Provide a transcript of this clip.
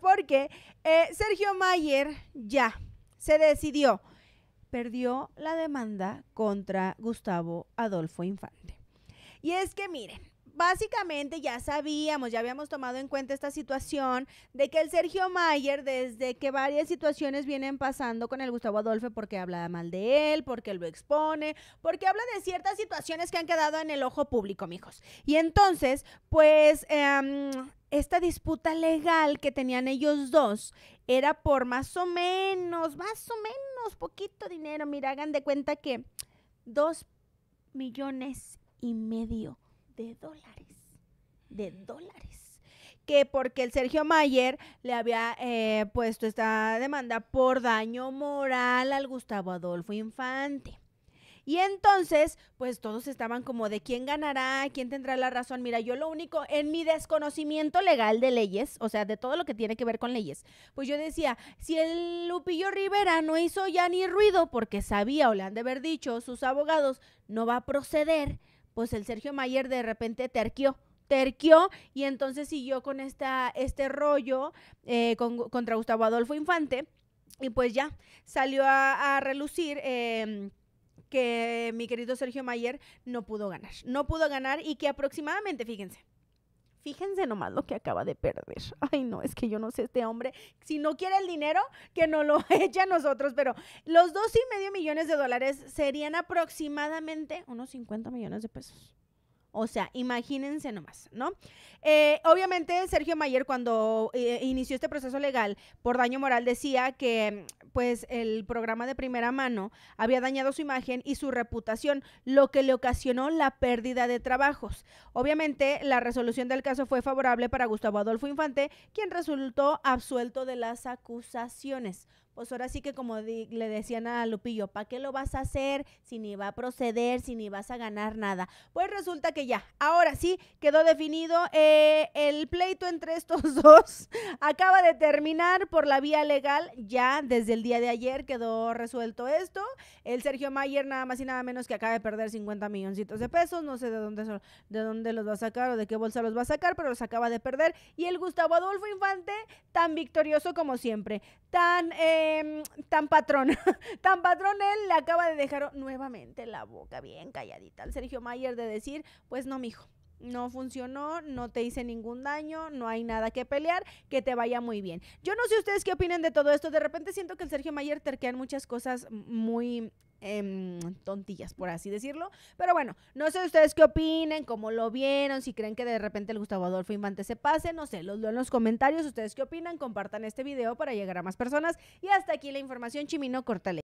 porque eh, Sergio Mayer ya se decidió, perdió la demanda contra Gustavo Adolfo Infante. Y es que miren, básicamente ya sabíamos, ya habíamos tomado en cuenta esta situación de que el Sergio Mayer, desde que varias situaciones vienen pasando con el Gustavo Adolfo, porque habla mal de él, porque lo expone, porque habla de ciertas situaciones que han quedado en el ojo público, mijos. Y entonces, pues, em, esta disputa legal que tenían ellos dos era por más o menos, más o menos, poquito dinero. Mira, hagan de cuenta que dos millones y medio de dólares. De dólares. Que porque el Sergio Mayer le había eh, puesto esta demanda por daño moral al Gustavo Adolfo Infante. Y entonces, pues todos estaban como de quién ganará, quién tendrá la razón. Mira, yo lo único, en mi desconocimiento legal de leyes, o sea, de todo lo que tiene que ver con leyes, pues yo decía, si el Lupillo Rivera no hizo ya ni ruido porque sabía o le han de haber dicho sus abogados, no va a proceder, pues el Sergio Mayer de repente terquió terquió y entonces siguió con esta, este rollo eh, contra Gustavo Adolfo Infante y pues ya salió a, a relucir eh, que mi querido Sergio Mayer no pudo ganar. No pudo ganar y que aproximadamente, fíjense, fíjense nomás lo que acaba de perder. Ay, no, es que yo no sé este hombre. Si no quiere el dinero, que no lo eche a nosotros, pero los dos y medio millones de dólares serían aproximadamente unos 50 millones de pesos. O sea, imagínense nomás, ¿no? Eh, obviamente, Sergio Mayer, cuando eh, inició este proceso legal por daño moral, decía que pues el programa de primera mano había dañado su imagen y su reputación, lo que le ocasionó la pérdida de trabajos. Obviamente, la resolución del caso fue favorable para Gustavo Adolfo Infante, quien resultó absuelto de las acusaciones pues ahora sí que como le decían a Lupillo, ¿para qué lo vas a hacer si ni va a proceder, si ni vas a ganar nada? Pues resulta que ya, ahora sí quedó definido eh, el pleito entre estos dos. Acaba de terminar por la vía legal, ya desde el día de ayer quedó resuelto esto. El Sergio Mayer nada más y nada menos que acaba de perder 50 milloncitos de pesos, no sé de dónde, de dónde los va a sacar o de qué bolsa los va a sacar, pero los acaba de perder. Y el Gustavo Adolfo Infante victorioso como siempre, tan, em, tan patrón, tan patrón él le acaba de dejar nuevamente la boca bien calladita al Sergio Mayer de decir, pues no, mijo, no funcionó, no te hice ningún daño, no hay nada que pelear, que te vaya muy bien. Yo no sé ustedes qué opinan de todo esto, de repente siento que el Sergio Mayer terquean muchas cosas muy em, tontillas, por así decirlo. Pero bueno, no sé ustedes qué opinen, cómo lo vieron, si creen que de repente el Gustavo Adolfo Infante se pase, no sé, los leo en los comentarios, ustedes qué opinan, compartan este video para llegar a más personas. Y hasta aquí la información, Chimino, cortale.